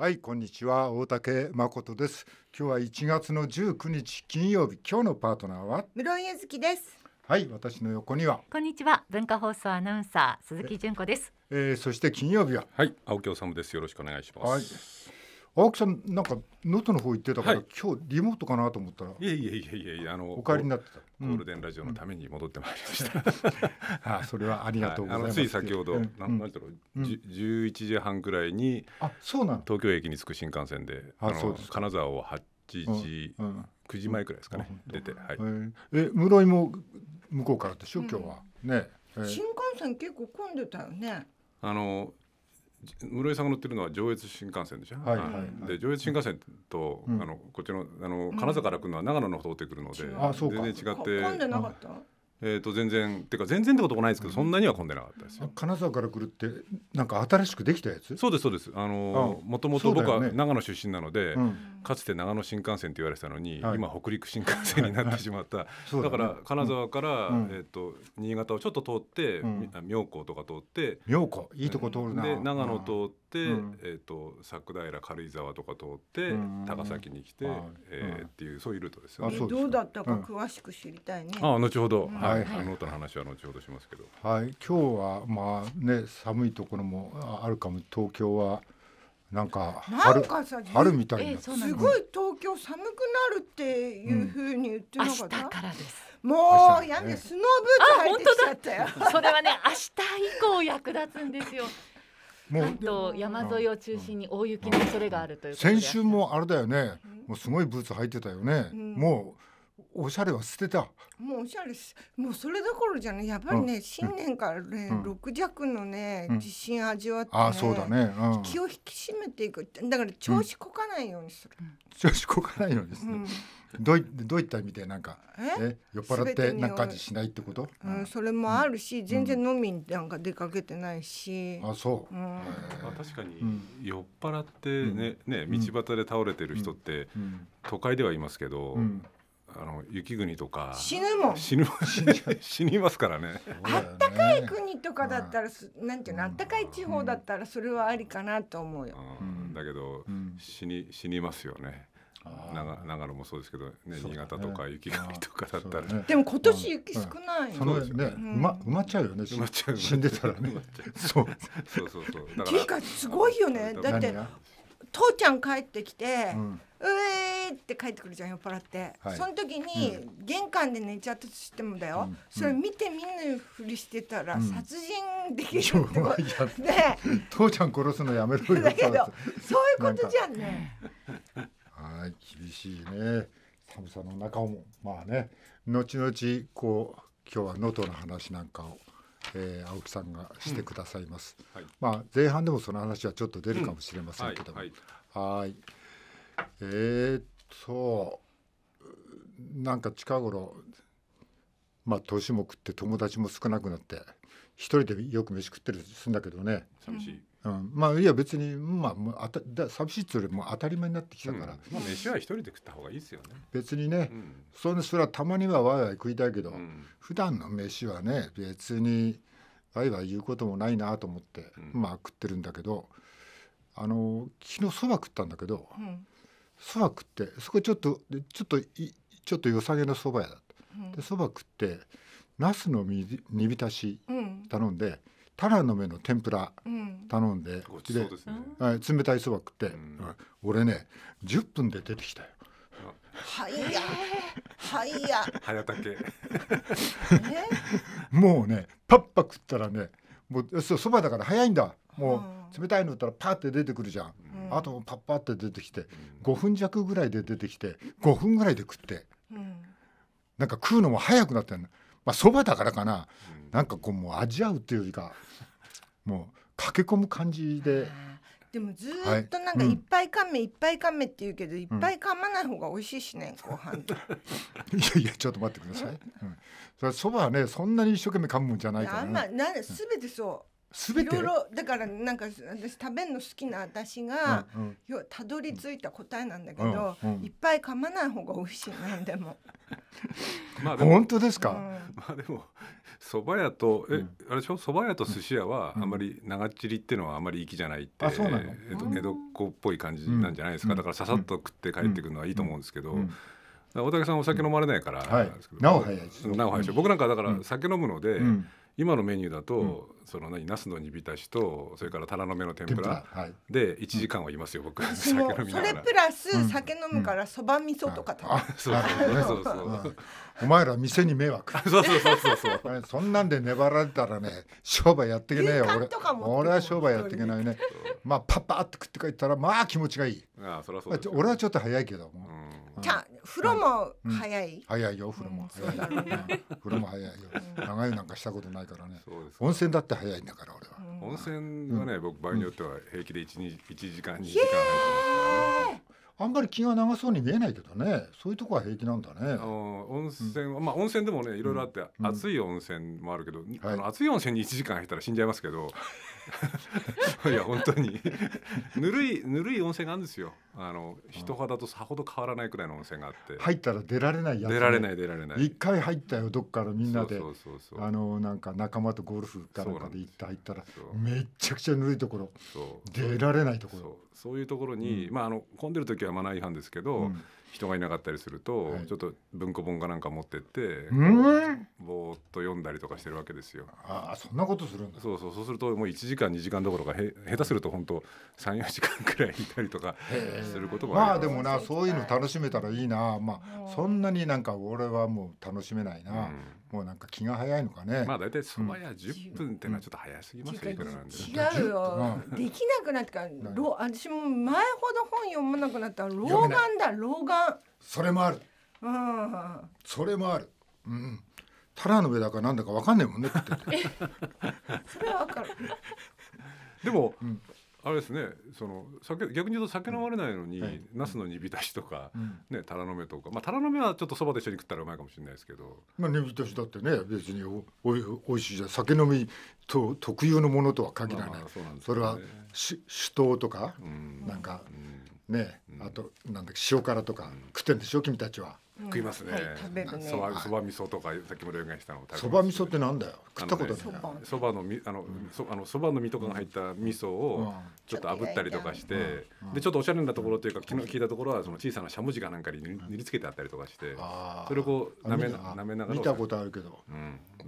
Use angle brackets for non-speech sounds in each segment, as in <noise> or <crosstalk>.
はいこんにちは大竹誠です今日は1月の19日金曜日今日のパートナーは室井ゆずですはい私の横にはこんにちは文化放送アナウンサー鈴木純子ですえー、そして金曜日ははい青木治ですよろしくお願いします、はい青木さんなんか能登の方行ってたから、はい、今日リモートかなと思ったらいやいやいやいやあのお帰りになってたゴールデンラジオのために戻ってまいりました、うん <laughs> あそれはありがとうございます、つい先ほど、うん、なんだろう、うん、11時半くらいにあそうなん東京駅に着く新幹線であそうです金沢を8時、うん、9時前くらいですかね、出て、はい、え室井も向こうからでしょう今日は、ね、えー、新幹線結構混んでたよねあの室井さんが乗ってるのは上越新幹線でしょ、はいはいはい、で上越新幹線と、うん、あのこっちのあの金沢から来るのは長野の方通ってくるので、うん、全然違って。えー、と全然っていうか全然ってこともないですけど、そんなには混んでなかったですよ金沢から来るってなんか新しくできたやつそうですそうですあのもともと僕は長野出身なので、かつて長野新幹線って言われてたのに、今北陸新幹線になってしまった、だから金沢から、えー、と新潟をちょっと通って、妙高とか通って妙高いいとこ通るなで長野通って、うん、えーと、と桜平軽井沢とか通って高崎に来て、えー、っていうそういうルートですよね。どうだったか詳しく知りたいね。あ後ほど、はい、あの他の話は後ほどしますけど。はい、今日はまあね寒いところもあるかも東京は。なんか春春みたいな、すごい東京寒くなるっていうふうに言ってなかった、からですもうやんで、スノーブーツ履いてきちゃったよそれはね明日以降役立つんですよ関東山沿いを中心に大雪の恐れがあるという先週もあれだよねもうすごいブーツ履いてたよね、もうおしゃれは捨てたもうおしゃれもうそれどころじゃないやっぱりね、うん、新年からね、うん、弱のね、うん、自信味わって、ね、あそうだね、うん、気を引き締めていくだから調子こかないようにする、調子こかないようにする、どうどういった意味でなんかえ酔っ払ってなんかしないってこと、うん、それもあるし、全然飲みなんか出かけてないし、あそう、うんあ、確かに酔っ払ってね,、ね道端で倒れてる人って、都会ではいますけど、うんあの雪国とか死ぬもん死ぬ <laughs> 死にますからねあったかい国とかだったらす、うん、なんていうのあったかい地方だったらそれはありかなと思うよ、うん、だけど、うん、死に死にますよね長長野もそうですけど、ね、ね新潟とか雪国とかだったら、ね、でも今年雪少ないそうですね、うん、ま、埋まっちゃうよね埋まっちゃう死んでたらねそうそうそうそうっていうかすごいよねだって父ちゃん帰ってきて、うん、うえーって帰ってくるじゃん酔っ払って、はい、その時に、玄関で寝ちゃったとしてもだよ、うん、それ見て見ぬふりしてたら、殺人できるってこと、<laughs> ね、父ちゃん殺すのやめろよだけどそういうことじゃんねはい厳しいね寒さの中もまあね後々こう今日は能登の話なんかを、えー、青木さんがしてくださいます、うんはい、まあ前半でもその話はちょっと出るかもしれませんけども、うん、はい、はい、えー、っそうなんか近頃まあ年も食って友達も少なくなって一人でよく飯食ってるすんだけどね寂しい、うん、まあいや別にまああただ寂しいっつうよりも当たり前になってきたから、うん、まあ飯は一人で食った方がいいですよね別にね、うん、それそれはたまにはわいわい食いたいけど、うん、普段の飯はね別にわいわい言うこともないなと思って、まあ食ってるんだけどあの昨日そば食ったんだけど、うんそば食ってそこちょっとちょっとちょっと良さげなそば屋だと、うん、でそば食ってナスの煮浸し頼んで、うん、タラの芽の天ぷら頼んで,、うんでね、冷たいそば食って、俺ね10分で出てきたよ。はいや、はいや。早竹。<laughs> もうね、パッパ食ったらね、もうそばだから早いんだもう冷たいのったらパッて出てくるじゃん、うん、あとパッパって出てきて5分弱ぐらいで出てきて5分ぐらいで食って、うん、なんか食うのも早くなってんのまあそばだからかな、うん、なんかこうもう味合うっていうよりかもう駆け込む感じででもずっとなんかいっぱい噛め、いっぱい噛めって言うけど、いっぱい噛まない方が美味しいしね、ご飯と。<laughs> いやいやちょっと待ってください。うん、そばはねそんなに一生懸命噛むんじゃないから、ね。あんまなすべてそう。すべていろいろだからなんか私食べるの好きな私が、うんうん、たどり着いた答えなんだけど、うんうん、いっぱい噛まない方が美味しいなんでも <laughs> まあ本当ですか、うん、まあでも蕎麦屋とえ、うん、あれでしょ蕎麦屋と寿司屋はあんまり長っちりっていうのはあんまり行きじゃないって、うん、江戸っ子っぽい感じなんじゃないですか、だからささっと食って帰ってくるのはいいと思うんですけど、大竹さんお酒飲まれないから、うんはい、なお早いなお早い僕なんかだから酒飲むので、今のメニューだと、その何ナスの煮浸しとそれからタラの芽の天ぷらで一時間はいますよ、僕それプラス酒飲むからそば味噌とか食べる、そうそうそうお前ら店に迷惑 <laughs> そうそうそうそうそう <laughs> そんなんで粘られたらね商売やっていけないよ俺俺は商売やっていけないねまあパッパッと食って帰ったらまあ気持ちがいいあそそう俺はちょっと早いけど、じゃ風呂も早い、早いよ風呂も早い、風呂も早いよ長湯なんかしたことないからね温泉だって早いんだから俺は、温泉はね、僕場合によっては平気で 1,、うん、1時間2時間入ってますあんまり気が長そうに見えないけどねそういうとこは平気なんだね温泉は、まあ温泉でもねいろいろあって、熱い温泉もあるけど、あの熱い温泉に1時間入ったら死んじゃいますけど <laughs> いや本当にぬるいぬるい温泉があるんですよあの人肌とさほど変わらないくらいの温泉があって入ったら出られないやつ、ね、出られない出られない一回入ったよどっからみんなであのなんか仲間とゴルフかなんかで行った入ったらめちゃくちゃぬるいところ出られないところそういうところに、うん、まああの混んでる時はマナー違反ですけど、うん人がいなかったりすると、はいちょっと文庫本かなんか持ってって、うぼーっと読んだりとかしてるわけですよ。ああそんなことするんだそうそうそうするともう1時間2時間どころかへ下手すると本当34時間くらいいたりとかすることもまああでもなそういうの楽しめたらいいなまあそんなになんか俺はもう楽しめないな、もうなんか気が早いのかね。まあ大体そば屋10分ってのはちょっと早すぎますよ、いくん違うよ。できなくなってから、老私も前ほど本読まなくなった老眼だ老眼。それもある。うん。それもある。うん。タラの上だかなんだかわかんないもんね。<laughs> それはわかる。でも、うん、あれですねその酒逆に言うと酒飲まれないのに、うんナスの煮浸しとか、ね、タラの芽とか、まあ、タラの芽はちょっとそばと一緒に食ったらうまいかもしれないですけどまあ、ねぎしだってね別におおいおいしいじゃん酒飲みと特有のものとは限らない、まあそなそれはし酒盗とか、うんなんか、ねあとなんだっけ塩辛とか、食ってんでしょ君たちは食いますね。そば、そば味噌とか、さっきも例外したの。そば味噌ってなんだよ。食ったことない。そばのみ、あの、そ、あの、そばの実とかが入った味噌を。ちょっと炙ったりとかして、で、ちょっとおしゃれなところというか、昨日聞いたところは、その小さなしゃもじがなんかに塗りつけてあったりとかして。それをこう、なめ、なめながら。見たことあるけど。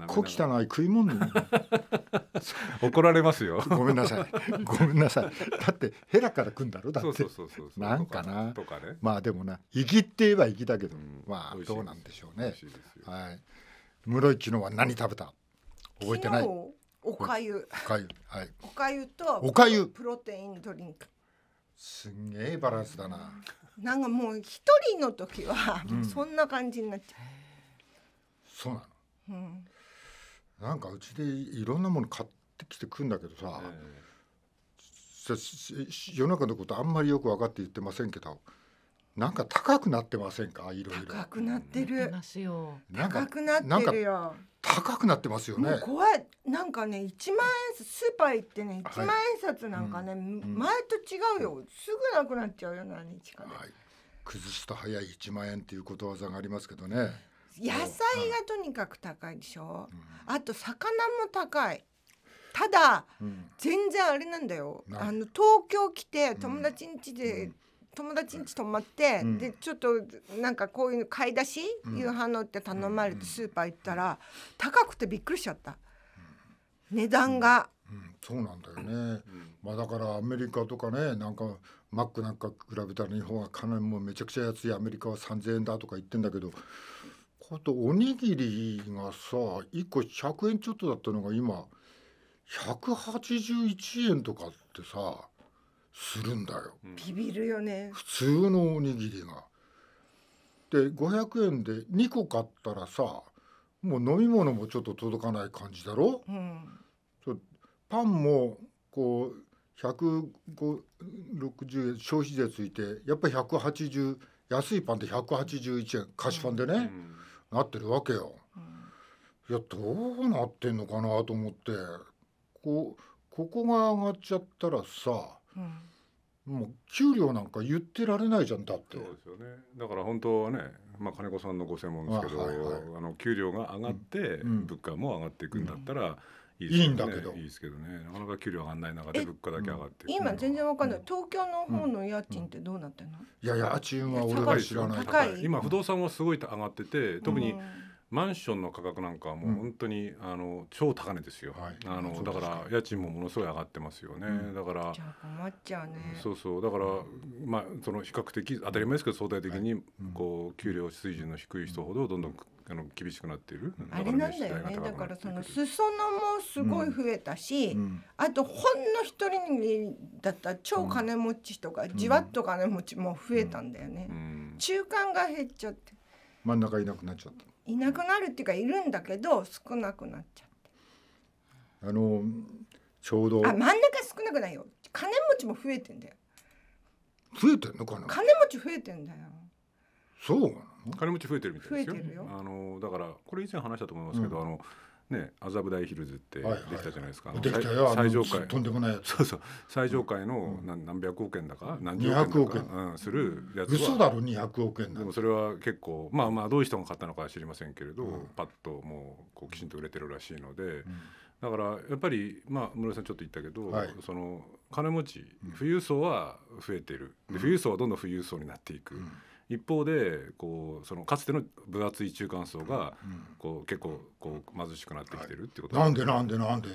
こきたない食いも物。<laughs> 怒られますよ。<laughs> ごめんなさい。ごめんなさい。だって、ヘラから来んだろだそうそうそうそう。なんかな。とかね。まあ、でもな、きって言えばきだけど。まあどうなんでしょうね。はい。室井昨日は何食べた？覚えてない。おかゆ。おかゆ。はい。おかゆと。おかゆ。プロテインドリンク。すんげえバランスだな。なんかもう一人の時は、そんな感じになっちゃう。そうなの。うん。なんかうちでいろんなもの買ってきてくんだけどさ。世の中のことあんまりよく分かって言ってませんけどなんか高くなってませんかいろいろ高くなってる高くなってるよ高くなってますよね怖いなんかね一万円スーパー行ってね一万円札なんかね、はい、前と違うよ、うん、すぐなくなっちゃうよ何日かで、はい、崩すと早い一万円っていうことわざがありますけどね野菜がとにかく高いでしょ、うん、あと魚も高いただ、うん、全然あれなんだよあの東京来て友達ん家で、うん友達ん家泊まって、うん、でちょっとなんかこういう買い出し、うん、夕飯のって頼まれてスーパー行ったら、高くてびっくりしちゃった、値段が、そうなんだよね、まあ、だからアメリカとかねなんかマックなんか比べたら日本はかなりもうめちゃくちゃ安いアメリカは3,000円だとか言ってんだけどこうとおにぎりがさ1個100円ちょっとだったのが今181円とかってさするんだよ、ビビるよね普通のおにぎりが。で500円で2個買ったらさもう飲み物もちょっと届かない感じだろ、うん、パンもこう160円消費税ついてやっぱり180安いパンで181円菓子パンでね、うんうん、なってるわけよ。いやどうなってんのかなと思ってこここが上がっちゃったらさもう給料なんか言ってられないじゃんだってそうですよねだから本当はね、まあ、金子さんのご専門ですけどあ、はいはい、あの給料が上がって、物価も上がっていくんだったら、いいね、いいんだけどいいですけどねなかなか給料上がらない中で物価だけ上がって今全然わかんない、うん、東京の方の家賃ってどうなってんの、うん、いや家賃は俺は知らない今不動産はすごい上がってて特に、マンションの価格なんかはもう本当に、うん、あの超高値ですよ、はい、あのだから家賃もものすごい上がってますよね、うん、だから困っちゃうねそうそうだから、まあその比較的当たり前ですけど相対的にこう、給料水準の低い人ほどどんどんあの厳しくなっている、あれなんだよねだからその裾野もすごい増えたし、うん、あとほんの一人にだったら超金持ちとか、じわっと金持ちも増えたんだよね、中間が減っちゃって真ん中いなくなっちゃったいなくなるっていうかいるんだけど少なくなっちゃってあのちょうどあ真ん中少なくないよ金持ちも増えてんだよ増えてんのかな金持ち増えてんだよそう金持ち増えてるみたいですよあのだからこれ以前話したと思いますけど、うん、あのね、麻布台ヒルズってできたじゃないですか、はいはい、最上階とんでもないそうそう最上階の何,、何百億円だか何十億円うん、するやつは嘘だろ200億円でもそれは結構まあまあどういう人が買ったのかは知りませんけれど、うん、パッともうこうきちんと売れてるらしいので、うん、だからやっぱり、まあ、室井さんちょっと言ったけど、はい、その金持ち富裕層は増えてる、富裕層はどんどん富裕層になっていく。うん一方でこうそのかつての分厚い中間層がこう結構こう貧しくなってきてるってことなんでなんでなんで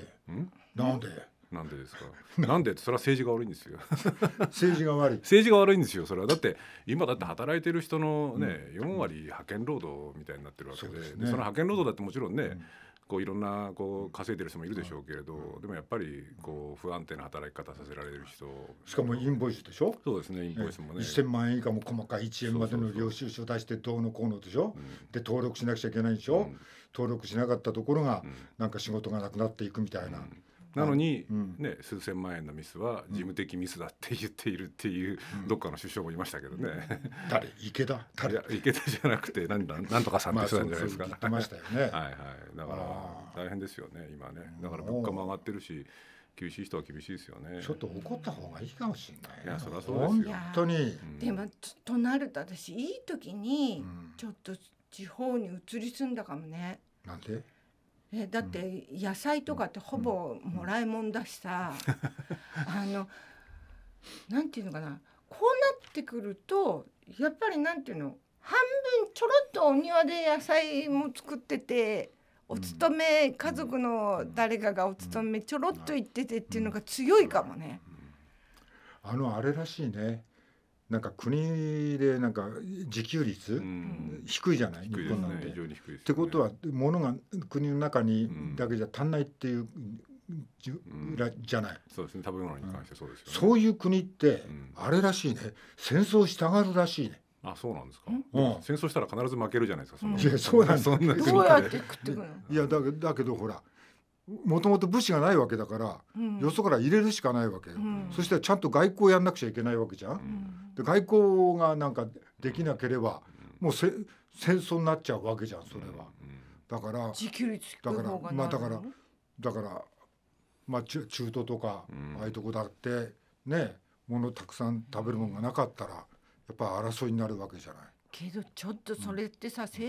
なんでなんでですかなんでそれは政治が悪いんですよ <laughs> 政治が悪い政治が悪いんですよそれはだって今だって働いてる人のね、う4割派遣労働みたいになってるわけでそでね、その派遣労働だってもちろんね、うんこういろんなこう稼いでる人もいるでしょうけれど、でもやっぱりこう不安定な働き方させられる人しかもインボイスでしょそうですねインボイスもね1000万円以下も細かい1円までの領収書出してどうのこうのでしょ、うん、で登録しなくちゃいけないでしょ、うん、登録しなかったところが、なんか仕事がなくなっていくみたいな。うんなのに、ね、数千万円のミスは事務的ミスだって言っているっていう、どっかの首相もいましたけどね。誰池田誰いや池田じゃなくて何だとかさんってなんじゃないですか。まあ、ましたよね。<laughs> はいはい。だから大変ですよね今ね。だから物価も上がってるし。厳しい人は厳しいですよね。ちょっと怒った方がいいかもしれない。いや、そりゃそうですよ。本当に。でも、となると、私、いい時に、ちょっと地方に移り住んだかもね。なんで。えだって野菜とかってほぼもらいもんだしさ、<laughs> あのなんていうのかなこうなってくるとやっぱりなんていうの半分ちょろっとお庭で野菜も作っててお勤め家族の誰かがお勤めちょろっと行っててっていうのが強いかもね。あのあれらしいねなんか国でなんか自給率低いじゃない、日本なんて。ってことはものが国の中にだけじゃ足んないっていうじ,、じゃない。そうですね食べ物に関してそうですよ、そういう国って、あれらしいね戦争したがるらしいね。あそうなんですか、戦争したら必ず負けるじゃないですかいやそうなんそんどうやって食ってくのいやだだけどほらもともと物資がないわけだから、よそから入れるしかないわけよ、そしたらちゃんと外交やんなくちゃいけないわけじゃんで外交がなんかできなければもうせ戦争になっちゃうわけじゃんそれは。だから自給率だからまだからだからまあ中東とかああいうとこだってね物たくさん食べるものがなかったらやっぱ争いになるわけじゃない。けどちょっとそれってさ、政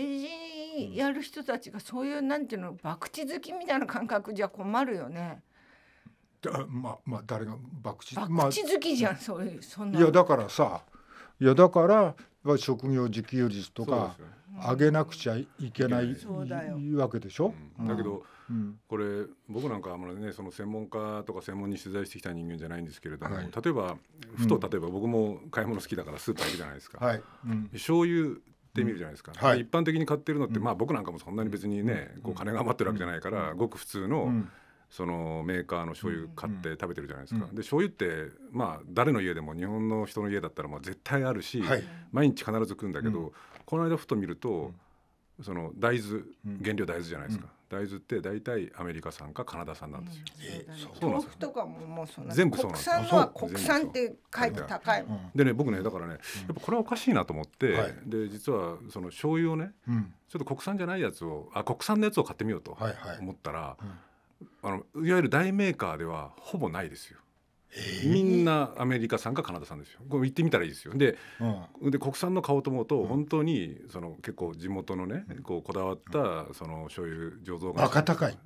治やる人たちがそういうなんていうの博打好きみたいな感覚じゃ困るよね。まあまあ誰が博打博打好きじゃん、まあ、そういうそんないやだからさいやだから職業自給率とか上げなくちゃいけない、うん、わけでしょ、うん、だけど、うん、これ僕なんかはねその専門家とか専門に取材してきた人間じゃないんですけれども、はい、例えばふと例えば僕も買い物好きだからスーパー行くじゃないですか。はい醤油って見るじゃないですか、はい、一般的に買ってるのって、まあ僕なんかもそんなに別にね、こう金が余ってるわけじゃないから、ごく普通の、そのメーカーの醤油買って食べてるじゃないですか、うん、で醤油ってまあ誰の家でも日本の人の家だったらまあ絶対あるし、はい、毎日必ず食うんだけど、うん、この間ふと見ると、うん、その大豆原料大豆じゃないですか、大豆って大体アメリカ産かカナダ産なんですよ。うん、豆腐とかももうそんな全部そうなんです国産は国産って書いて高いもん。でね僕ねだからねやっぱこれはおかしいなと思って、はい、で実はその醤油をね、ちょっと国産じゃないやつをあ国産のやつを買ってみようと思ったら。はいはいあのいわゆる大メーカーではほぼないですよ。みんなアメリカ産かカナダ産ですよ。これ行ってみたらいいですよ。で、うん、で国産の買おうと思うと、本当にその結構地元のね、こうこだわったその醤油醸造がバカ高い。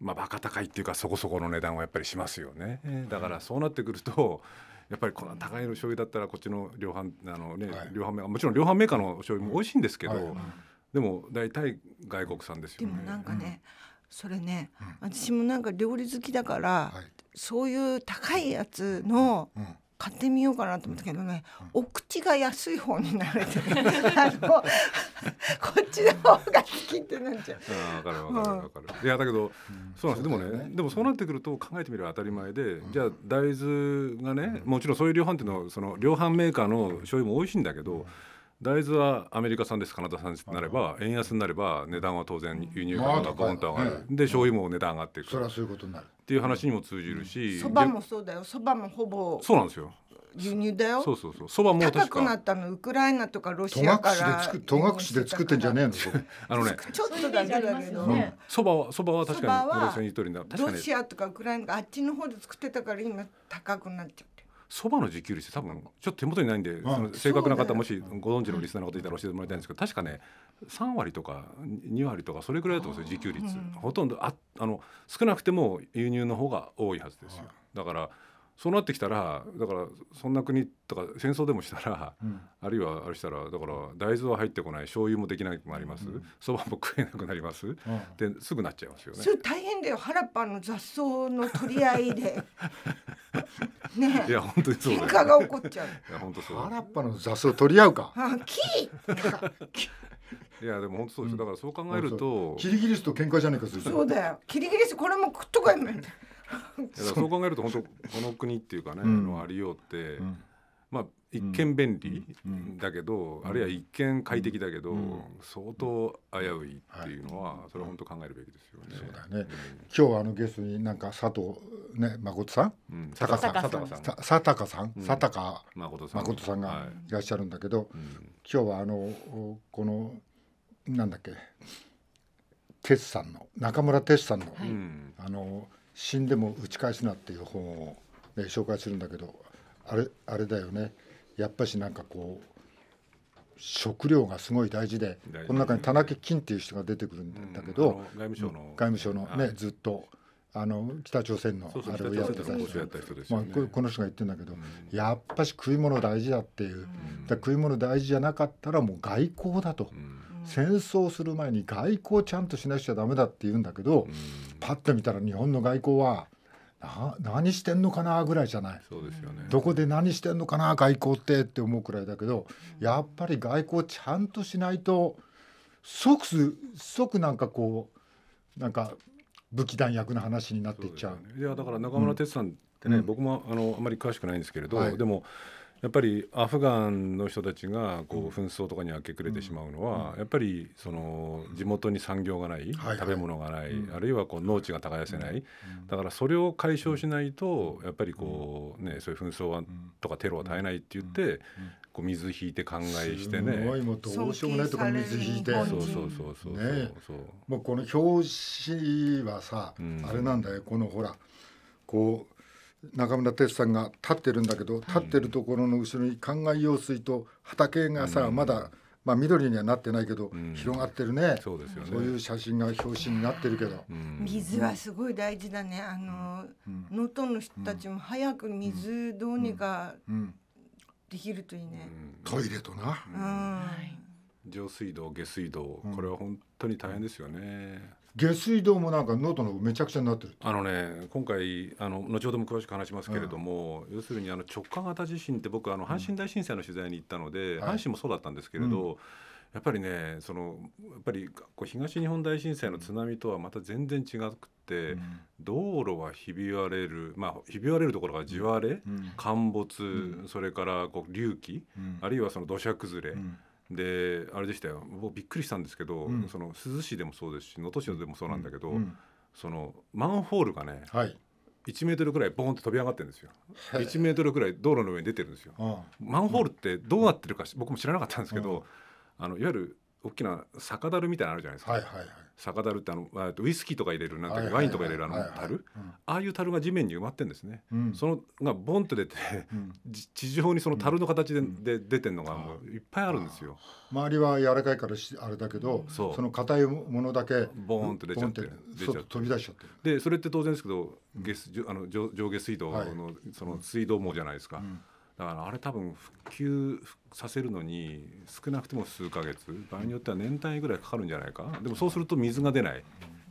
まあバカ高いっていうかそこそこの値段はやっぱりしますよね。だからそうなってくると。やっぱりこの高いの醤油だったらこっちの量販あのね、はい、量販メーカーもちろん量販メーカーの醤油も美味しいんですけど、はいでも大体外国産ですよ、ね、でもなんかね、それね、うん、私もなんか料理好きだから、はい、そういう高いやつの、買ってみようかなと思ったけどね、うん、お口が安い方になれて <laughs> こっちの方が好きってなっちゃう。分かる分かる分かる。いやだけど、そうなんです、でもね、ね、でもそうなってくると考えてみれば当たり前で、じゃあ大豆がねもちろんそういう量販っていうのはその量販メーカーの醤油も美味しいんだけど。大豆はアメリカ産ですカナダ産になれば円安になれば値段は当然輸入価格がボンと上がる、で醤油も値段上がっていくそれはそういうことになるっていう話にも通じるしそば、もそうだよそばもほぼそうなんですよ輸入だよそうそうそうそばも高くなったのウクライナとかロシアから戸隠で作ってんじゃねえのあのね <laughs> ちょっとだけだけどそば、ね、はそばは確かにロシアとかウクライナあっちの方で作ってたから今高くなっちゃそばの自給率多分ちょっと手元にないんで、うん、正確な方、ね、もしご存知のリスナーの方いたら教えてもらいたいんですけど確かね3割とか2割とかそれぐらいだと思うんですよ自給率、うん、ほとんどああの少なくても輸入の方が多いはずですよ。だからそうなってきたらだからそんな国とか戦争でもしたら、うん、あるいはあれしたらだから大豆は入ってこない醤油もできなくなりますそば、うん、も食えなくなります、うん、ですぐなっちゃいますよね。それ大変だよ原っぱの雑草の取り合いで <laughs> ねいや本当にそう、ね、喧嘩が起こっちゃう。いや本当そう原っぱの雑草取り合うか。あ木 <laughs> いやでも本当そうです、だからそう考えると、キリギリスと喧嘩じゃねえかそうだよキリギリスこれも食っとかい <laughs> そう考えると本当この国っていうかね、のありようって、まあ一見便利だけど、あるいは一見快適だけど、相当危ういっていうのは、それは本当考えるべきですよね。そうだね、今日あのゲストになんか佐藤ね誠さん、ん、佐高さん佐高さん佐高誠さんがいらっしゃるんだけど、今日はあのこのなんだっけ哲さんの中村哲さんの、あの死んでも打ち返すな」っていう本を、ね、紹介するんだけどあれあれだよねやっぱしなんかこう食料がすごい大事でこの中に田中金っていう人が出てくるんだけど、うん、外務省の外務省のねずっとあの北朝鮮のあれをやってた人、ね、まあ、この人が言ってるんだけど、うん、やっぱし食い物大事だっていう、うん、食い物大事じゃなかったらもう外交だと、うん、戦争する前に外交ちゃんとしなくちゃダメだって言うんだけど、うん、パッと見たら日本の外交は。な何してんのかなぐらいじゃないそうですよ、ね、どこで何してんのかな外交ってって思うくらいだけどやっぱり外交ちゃんとしないと即即なんかこうなんか武器弾薬の話になっていっちゃう。うね、いやだから中村哲さんってね、うん、僕もあのあまり詳しくないんですけれど、はい、でもやっぱりアフガンの人たちがこう紛争とかに明け暮れてしまうのは、やっぱりその地元に産業がない、食べ物がない、あるいはこう農地が耕せない、だからそれを解消しないとやっぱりこう、ね、そういう紛争はとかテロは絶えないって言って、こう水引いて考えしてねすごいもうどうしようもないとか水引いてそうそうそうそうねもうこの表紙はさ、うん、あれなんだよこのほらこう中村哲さんが立ってるんだけど立ってるところの後ろに灌漑用水と畑がさ、うん、まだまあ、緑にはなってないけど、うん、広がってるねそうですよねそういう写真が表紙になってるけど、うん、水はすごい大事だねあの能登、うん、の人たちも早く水どうにか、うんできるといいね、トイレとな、はい、上水道下水道これは本当に大変ですよね、下水道もなんかノートのめちゃくちゃになってるあのね今回あの後ほども詳しく話しますけれども、うん、要するにあの直下型地震って僕あの阪神大震災の取材に行ったので、うん、阪神もそうだったんですけれど、うんやっぱりねそのやっぱりこう東日本大震災の津波とはまた全然違くて、う道路はひび割れる、まあ、ひび割れるところが地割れ、うん、陥没、それからこう隆起、あるいはその土砂崩れ。であれでしたよ僕びっくりしたんですけど、その珠洲市でもそうですし能登市でもそうなんだけど、そのマンホールがね、はい、1メートルくらいボンと飛び上がってるんですよ1メートルくらい道路の上に出てるんですよ、マンホールってどうなってるか僕も知らなかったんですけど、あのいわゆる大きな酒樽みたいなのあるじゃないですか、はいはいはい、酒樽ってあのウイスキーとか入れるなんだっけ、ワインとか入れるあの樽、ああいう樽が地面に埋まってんですね、うん、そのがボンと出て、うん、地上にその樽の形でうん、で出てるのがもういっぱいあるんですよ周りは柔らかいからあれだけどその硬いものだけボンと出ちゃって出ちゃって飛び出しちゃってでそれって当然ですけど下あの上下水道の,、その水道網じゃないですか、だからあれ多分復旧させるのに少なくても数ヶ月場合によっては年単位ぐらいかかるんじゃないかでもそうすると水が出ない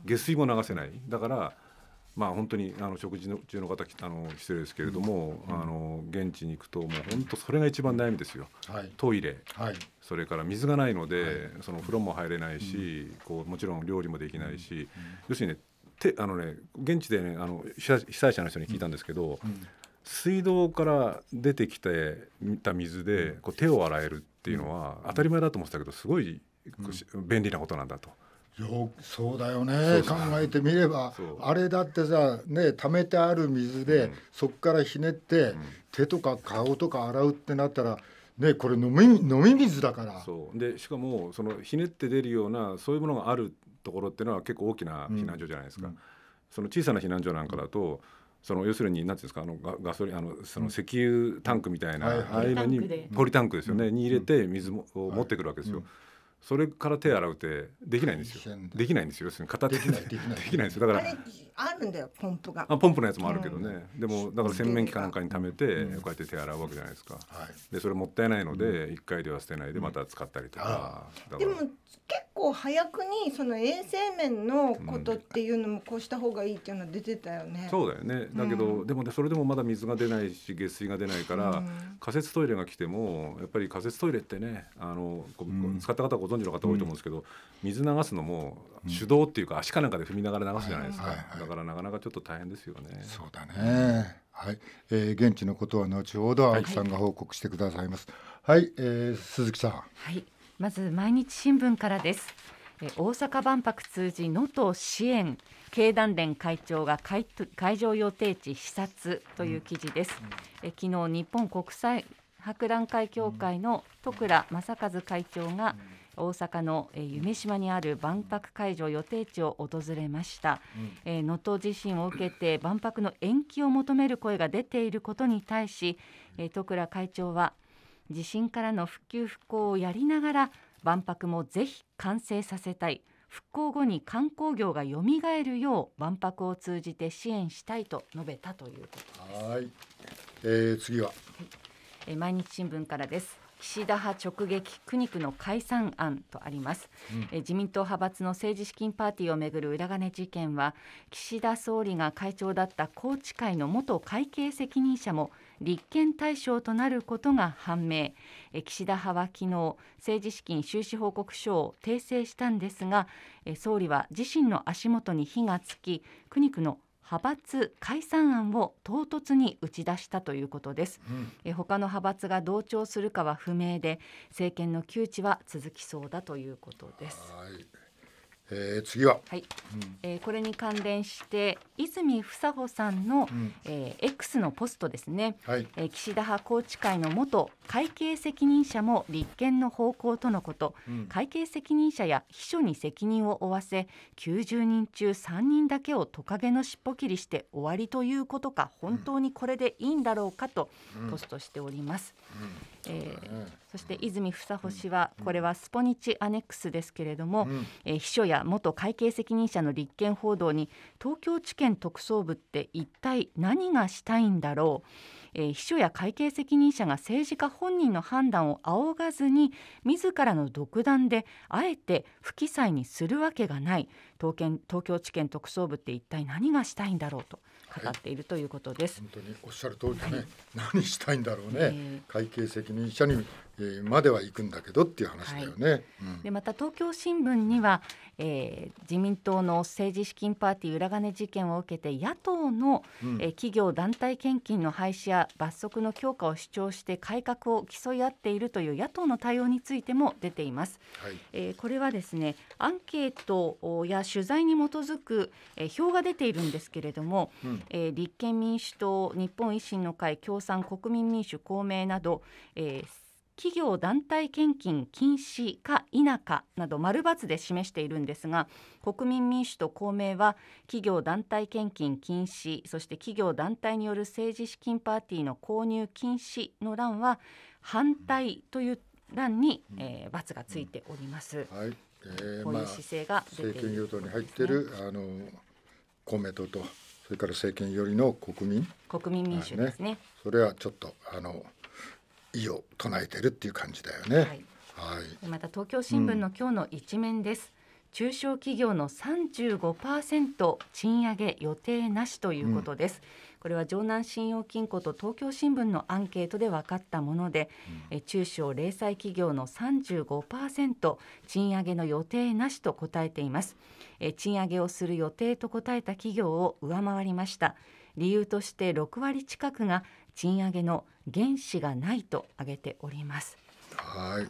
下水も流せないだからまあ本当にあの食事の中の方あの失礼ですけれども、あの現地に行くともう本当それが一番悩みですよ、はい、トイレ、はい、それから水がないので、はい、その風呂も入れないし、こうもちろん料理もできないし、要するにねてあのね現地でねあの被災者の人に聞いたんですけど、うんうん水道から出てきてた水でこう手を洗えるっていうのは当たり前だと思ってたけどすごい便利なことなんだと。よそうだよね考えてみればあれだってさね溜めてある水で、うん、そこからひねって、うん、手とか顔とか洗うってなったら。ね、これ飲み飲み水だからでしかもそのひねって出るようなそういうものがあるところっていうのは結構大きな避難所じゃないですか、うん、その小さな避難所なんかだと、その要するに何ていうんですかあのガガソリンあのその石油タンクみたいな、ああいうのにポリタンクですよね、に入れて水を持ってくるわけですよ。それから手洗うってできないんですよ。できないんですよ。片手でできないんですよ。だからあるんだよポンプが。あポンプのやつもあるけどね。でもだから洗面器かなんかに溜めてこうやって手洗うわけじゃないですか。でそれもったいないので一回では捨てないでまた使ったりとか。でも構早くにその衛生面のことっていうのもこうした方がいいっていうのは出てたよね。うん、そうだよねだけど、うん、でも、ね、それでもまだ水が出ないし下水が出ないから、うん、仮設トイレが来てもやっぱり仮設トイレってねあの、使った方ご存知の方多いと思うんですけど、水流すのも手動っていうか足かなんかで踏みながら流すじゃないですか、はいはい、だからなかなかちょっと大変ですよね。そうだねはい、えー、現地のことは後ほど青木さんが報告してくださいます。はい、はい、えー、鈴木さん。はい。まず毎日新聞からです大阪万博通じ能登支援経団連会長が会会場予定地視察という記事です、うん、え昨日日本国際博覧会協会の徳倉正和会長が大阪の夢島にある万博会場予定地を訪れました能登、うん、地震を受けて万博の延期を求める声が出ていることに対し徳倉会長は「地震からの復旧復興をやりながら万博もぜひ完成させたい復興後に観光業がよみがえるよう万博を通じて支援したいと述べたということはい、えー、次は、はい、えー、毎日新聞からです岸田派直撃苦肉の解散案とあります、うん、自民党派閥の政治資金パーティーをめぐる裏金事件は岸田総理が会長だった宏池会の元会計責任者も立憲対象となることが判明岸田派は昨日政治資金収支報告書を訂正したんですが総理は自身の足元に火がつき苦肉の派閥解散案を唐突に打ち出したということです、うん、他の派閥が同調するかは不明で政権の窮地は続きそうだということです。えー、次は、はいうん、えー、これに関連して泉房穂さんの、うん、えー、X のポストですね、はいえー、岸田派宏池会の元会計責任者も立憲の方向とのこと、うん、会計責任者や秘書に責任を負わせ90人中3人だけをトカゲの尻尾切りして終わりということか本当にこれでいいんだろうかとポストしております。うん、えー、そして泉房穂氏は、これはスポニチアネックスですけれども、えー、秘書や元会計責任者の立憲報道に東京地検特捜部って一体何がしたいんだろう、えー、秘書や会計責任者が政治家本人の判断を仰がずに自らの独断であえて不記載にするわけがない東京地検特捜部って一体何がしたいんだろうと語っているということです。はい、本当におっしゃる通りね、はい、何したいんだろうね、えー、会計責任者にまでは行くんだけどっていう話だよね。はいうん、でまた東京新聞には、えー、自民党の政治資金パーティー裏金事件を受けて野党の、うん、えー、企業団体献金の廃止や罰則の強化を主張して改革を競い合っているという野党の対応についても出ています。はい、えー、これはですねアンケートや取材に基づく、えー、票が出ているんですけれども、うん、えー、立憲民主党日本維新の会共産国民民主公明など、えー、企業団体献金禁止か否かなど丸×で示しているんですが国民民主と公明は企業団体献金禁止そして企業団体による政治資金パーティーの購入禁止の欄は反対という欄に、えー、×がついております。はいえー、こういう姿勢が、ねまあ、政権与党に入っているあの公明党とそれから政権寄りの国民国民民主ですねね、それはちょっとあの異を唱えてるっていう感じだよね。はい、はい、また東京新聞の今日の一面です。うん中小企業の35%賃上げ予定なしということです、うん、これは城南信用金庫と東京新聞のアンケートで分かったもので、うん、中小零細企業の35%賃上げの予定なしと答えています賃上げをする予定と答えた企業を上回りました理由として6割近くが賃上げの原資がないと挙げております。はい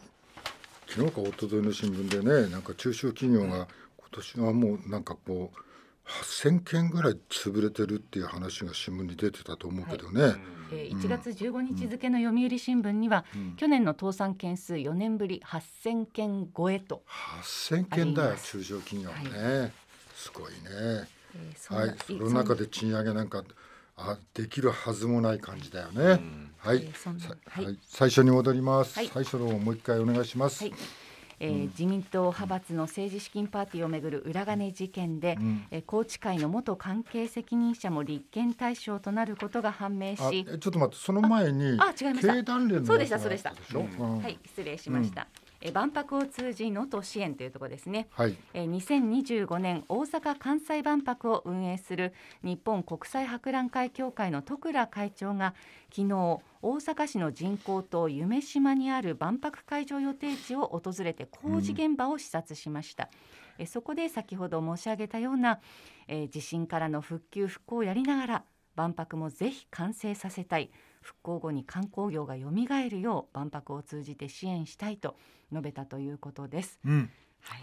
昨日か一昨日の新聞でねなんか中小企業が今年はもうなんかこう8,000件ぐらい潰れてるっていう話が新聞に出てたと思うけどね、はい、えー、1月15日付の読売新聞には、うん、去年の倒産件数4年ぶり8,000件超えと8,000件だよ中小企業ね、はい、すごいね、えー、はい、その中で賃上げなんかあできるはずもない感じだよね、はい、はい、はい、最初に戻ります、はい、最初のもう一回お願いします、はい、えー、自民党派閥の政治資金パーティーをめぐる裏金事件で、うん、えー、高知会の元関係責任者も立件対象となることが判明しちょっと待ってその前にああ違いました経団連のそうでしたそうでしたはい失礼しました、万博を通じ能登支援というところですね、はい、2025年大阪・関西万博を運営する日本国際博覧会協会の徳良会長が昨日大阪市の人工島夢島にある万博会場予定地を訪れて工事現場を視察しました、うん、そこで先ほど申し上げたような、えー、地震からの復旧復興をやりながら万博もぜひ完成させたい復興後に観光業がよみがえるよう万博を通じて支援したいと述べたということです。うん、はい、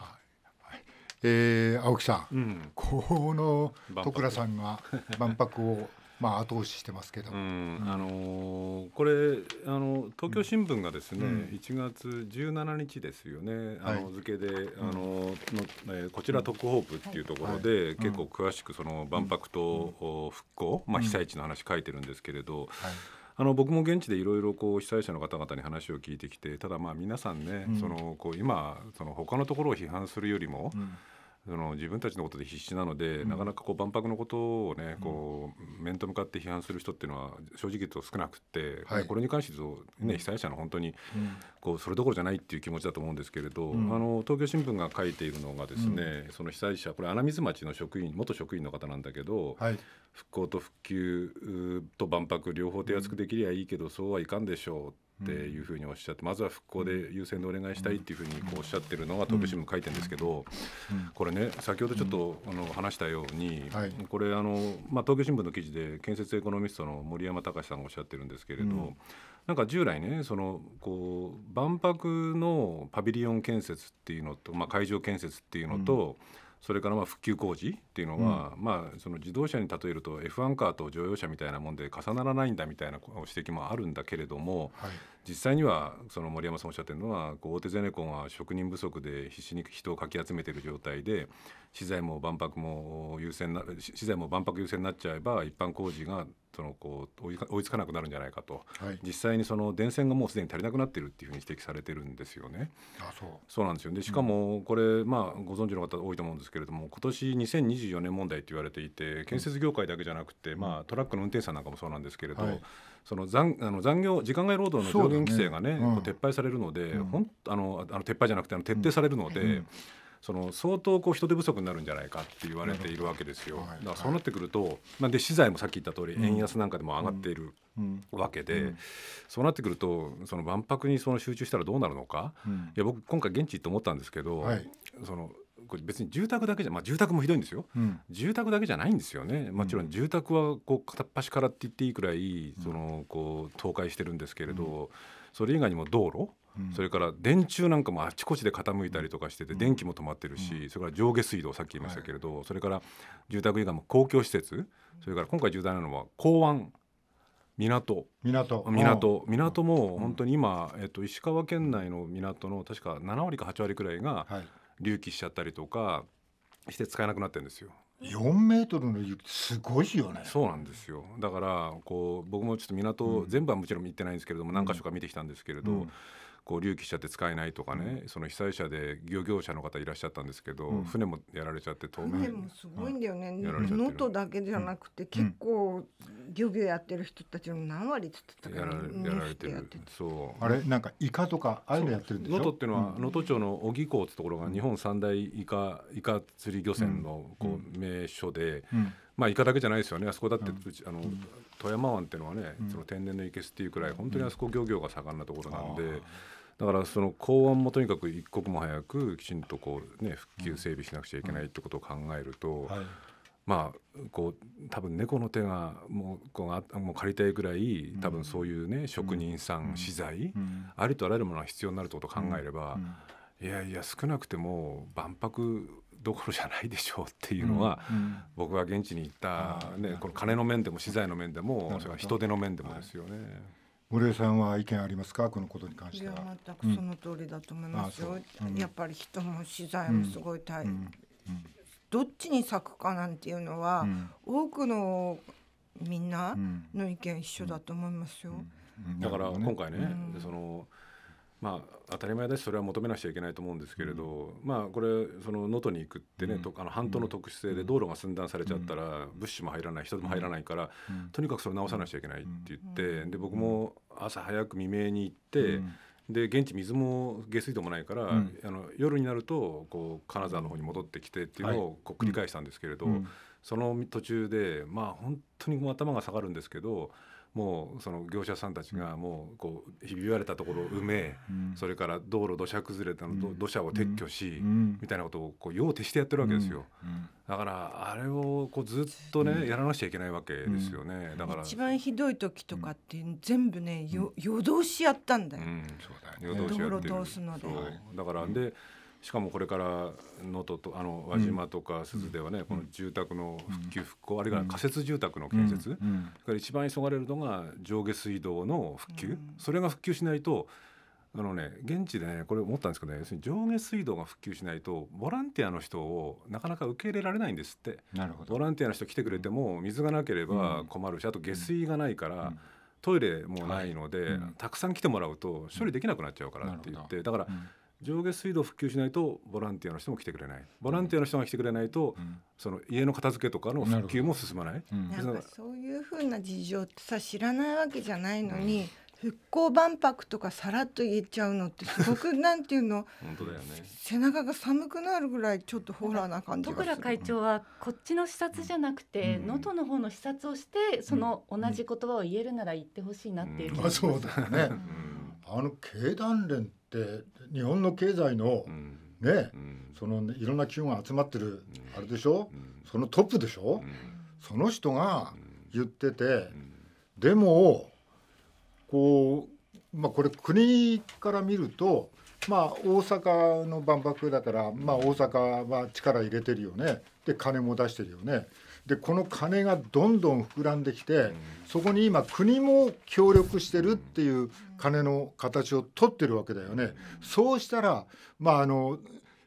えー、青木さん、うん、この徳倉さんが万博をまあ、後押ししてますけど、うんあのー、これあの東京新聞がですね、うん、1月17日ですよね、あの付けで、はい、あのの、えー、こちら特ホープっていうところで、はい、結構詳しくその万博と、復興、まあ、被災地の話書いてるんですけれど。はいあの僕も現地でいろいろこう被災者の方々に話を聞いてきてただまあ皆さんね、うん、そのこう今その他のところを批判するよりも、うんその自分たちのことで必死なので、なかなかこう万博のことをね、こう面と向かって批判する人っていうのは正直言うと少なくて、これに関して言うと、ね、被災者の本当にこうそれどころじゃないっていう気持ちだと思うんですけれど、あの東京新聞が書いているのがですね、その被災者これ穴水町の職員元職員の方なんだけど、復興と復旧と万博両方手厚くできりゃいいけどそうはいかんでしょうっていうふうにおっしゃって、まずは復興で優先でお願いしたいっていうふうにこうおっしゃってるのが東京新聞書いてるんですけど、これね先ほどちょっとあの話したように、これあの、まあ、東京新聞の記事で建設エコノミストの森山隆さんがおっしゃってるんですけれど、なんか従来ねそのこう万博のパビリオン建設っていうのと、まあ、会場建設っていうのと、うんそれからまあ復旧工事っていうのは、うん、まあ、その自動車に例えると F1 カーと乗用車みたいなもんで重ならないんだみたいなご指摘もあるんだけれども、はい、実際にはその森山さんおっしゃってるのは大手ゼネコンは職人不足で必死に人をかき集めている状態で資材も万博も優先な資材も万博優先になっちゃえば一般工事がそのこう追いつかなくなるんじゃないかと、はい、実際にその電線がもうすでに足りなくなってるっていうふうに指摘されてるんですよね。あそうそうなんですよでしかもこれ、うん、まあ、ご存知の方多いと思うんですけれども今年2024年問題って言われていて建設業界だけじゃなくて、うん、まあ、トラックの運転手さんなんかもそうなんですけれど、はい、その残あの残業時間外労働の上限規制がね、ねうん、撤廃されるので、ほんあのあの撤廃じゃなくてあの徹底されるので。その相当こう人手不足になるんじゃないかって言われているわけですよ。だからそうなってくると、まあ、で資材もさっき言った通り円安なんかでも上がっているわけで、そうなってくるとその万博にその集中したらどうなるのか、いや僕今回現地行って思ったんですけど、そのこれ別に住宅だけじゃ、まあ、住宅もひどいんですよ、うん、住宅だけじゃないんですよねもちろん住宅はこう片っ端からって言っていいくらいそのこう倒壊してるんですけれど、それ以外にも道路、それから電柱なんかもあちこちで傾いたりとかしてて電気も止まってるしそれから上下水道さっき言いましたけれどそれから住宅以外も公共施設それから今回重大なのは港湾港港港港も本当に今、えっと、石川県内の港の確か7割か8割くらいが隆起しちゃったりとかして使えなくなってるんですよ。4メートルの雪すごいよねそうなんですよだからこう僕もちょっと港、全部はもちろん行ってないんですけれども何か所か見てきたんですけれど、うんうんこう隆起しちゃって使えないとかね、その被災者で漁業者の方いらっしゃったんですけど、船もやられちゃって透明船もすごいんだよね能登、だけじゃなくて、結構漁業やってる人たちの何割っってたかやられてるそうあれなんかイカとかああいうのやってるんでしょ能登っていうのは能登、町の小木港ってところが日本三大イカイカ釣り漁船のこう名所で、まあイカだけじゃないですよねあそこだってうち、あの富山湾っていうのはね、その天然の生けすっていうくらい本当にあそこ漁業が盛んなところなんで。だからその港湾もとにかく一刻も早くきちんとこう、ね、復旧整備しなくちゃいけないってことを考えると、うんはい、まあこう多分猫の手がもうこうもう借りたいぐらい多分そういうね、職人さん、資材、ありとあらゆるものが必要になるってことを考えれば、いやいや少なくても万博どころじゃないでしょうっていうのは、うんうん、僕が現地に行った、ね、この金の面でも資材の面でもそれは人手の面でもですよね。森江さんは意見ありますかこのことに関しては。いや全くその通りだと思いますよ。うん、やっぱり人も資材もすごい大変、うんうん、どっちに咲くかなんていうのは、多くのみんなの意見一緒だと思いますよ。だから今回ね、そのまあ、当たり前だしそれは求めなくちゃいけないと思うんですけれど、うん、まあ、これその能登に行くってね、うん、あの半島の特殊性で道路が寸断されちゃったら、物資も入らない人も入らないから、とにかくそれ直さなくちゃいけないって言って、で僕も朝早く未明に行って。で現地水も下水道もないから、うん、あの夜になるとこう金沢の方に戻ってきてっていうのをこう繰り返したんですけれど、はいうん、その途中でまあ本当に頭が下がるんですけどもうその業者さんたちがもうこうひび割れたところを埋め、うん、それから道路土砂崩れたのと、土砂を撤去し、うん、みたいなことをこう要徹してやってるわけですよ、だからあれをこうずっとね、やらなくちゃいけないわけですよね、だから一番ひどい時とかって全部ね、よ夜通しやったんだよ、そうだ夜通しやってる、はだからで、しかもこれから能登とあの輪島とか鈴ではね、うん、この住宅の復旧復興、あるいは仮設住宅の建設、うん、から一番急がれるのが上下水道の復旧、それが復旧しないとあのね現地でねこれ思ったんですけどね要するに上下水道が復旧しないとボランティアの人をなかなか受け入れられないんですってなるほどボランティアの人来てくれても水がなければ困るし、あと下水がないから、トイレもないので、たくさん来てもらうと処理できなくなっちゃうからって言って、だから、上下水道復旧しないとボランティアの人も来てくれないボランティアの人が来てくれないと、うん、その家の片付けとかの復旧も進まない、うん、なんかそういうふうな事情ってさ知らないわけじゃないのに、うん、復興万博とかさらっと言っちゃうのってすごくなんていうの本当だよ、ね、背中が寒くなるぐらいちょっとホラーな感じがする会長はこっちの視察じゃなくて能登、の方の視察をしてその同じ言葉を言えるなら言ってほしいなっていう、あそうだね、あの経団連って日本の経済の、ね、そのいろんな企業が集まってるあれでしょ、そのトップでしょ、その人が言ってて、でもこう、まあ、これ国から見ると、まあ、大阪の万博だから、まあ、大阪は力入れてるよねで金も出してるよね。でこの金がどんどん膨らんできて、そこに今国も協力してるっていう金の形を取ってるわけだよね。そうしたらまああの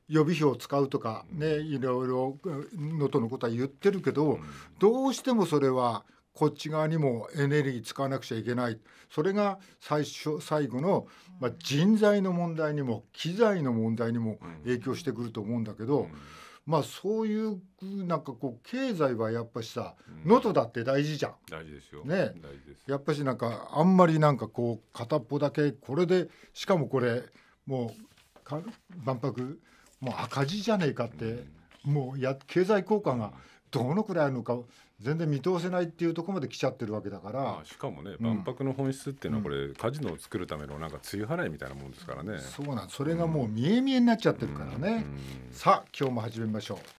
予備費を使うとかねいろいろ能登のことは言ってるけど、どうしてもそれはこっち側にもエネルギー使わなくちゃいけないそれが最初最後の、まあ、人材の問題にも機材の問題にも影響してくると思うんだけど、まあそういうなんかこう経済はやっぱしさ能登、うん、だって大事じゃん。大事ですよ。ねやっぱしなんかあんまりなんかこう片っぽだけこれでしかもこれもう万博もう赤字じゃねえかって、うん、もうや経済効果がどのくらいあるのか全然見通せないっていうところまで来ちゃってるわけだから、まあ、しかもね万博の本質っていうのはこれ、うん、カジノを作るためのなんか梅雨払いみたいなもんですからねそうなんそれがもう見え見えになっちゃってるからね、さあ今日も始めましょう